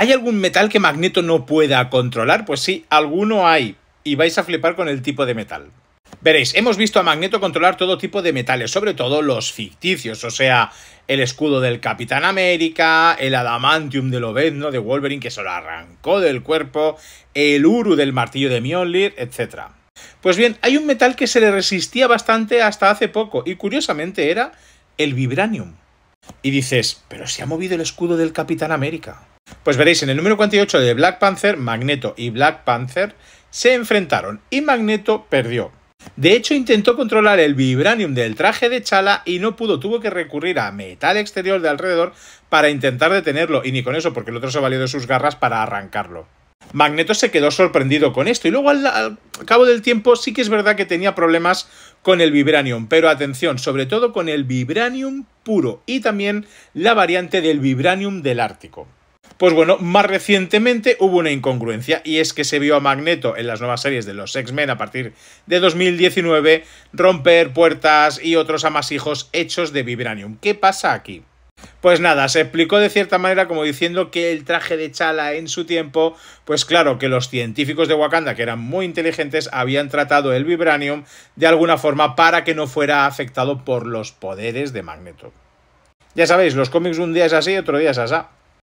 ¿Hay algún metal que Magneto no pueda controlar? Pues sí, alguno hay. Y vais a flipar con el tipo de metal. Veréis, hemos visto a Magneto controlar todo tipo de metales, sobre todo los ficticios, o sea, el escudo del Capitán América, el adamantium del Obedno de Wolverine que se lo arrancó del cuerpo, el Uru del martillo de Mjolnir, etc. Pues bien, hay un metal que se le resistía bastante hasta hace poco, y curiosamente era el vibranium. Y dices, pero se ha movido el escudo del Capitán América. Pues veréis, en el número 48 de Black Panther, Magneto y Black Panther se enfrentaron y Magneto perdió. De hecho, intentó controlar el vibranium del traje de Chala y no pudo, tuvo que recurrir a metal exterior de alrededor para intentar detenerlo, y ni con eso, porque el otro se valió de sus garras para arrancarlo. Magneto se quedó sorprendido con esto, y luego al, al cabo del tiempo sí que es verdad que tenía problemas con el vibranium, pero atención, sobre todo con el vibranium puro y también la variante del vibranium del Ártico. Pues bueno, más recientemente hubo una incongruencia y es que se vio a Magneto en las nuevas series de los X-Men a partir de 2019 romper puertas y otros amasijos hechos de vibranium. ¿Qué pasa aquí? Pues nada, se explicó de cierta manera como diciendo que el traje de Chala en su tiempo, pues claro que los científicos de Wakanda, que eran muy inteligentes, habían tratado el vibranium de alguna forma para que no fuera afectado por los poderes de Magneto. Ya sabéis, los cómics un día es así, otro día es así.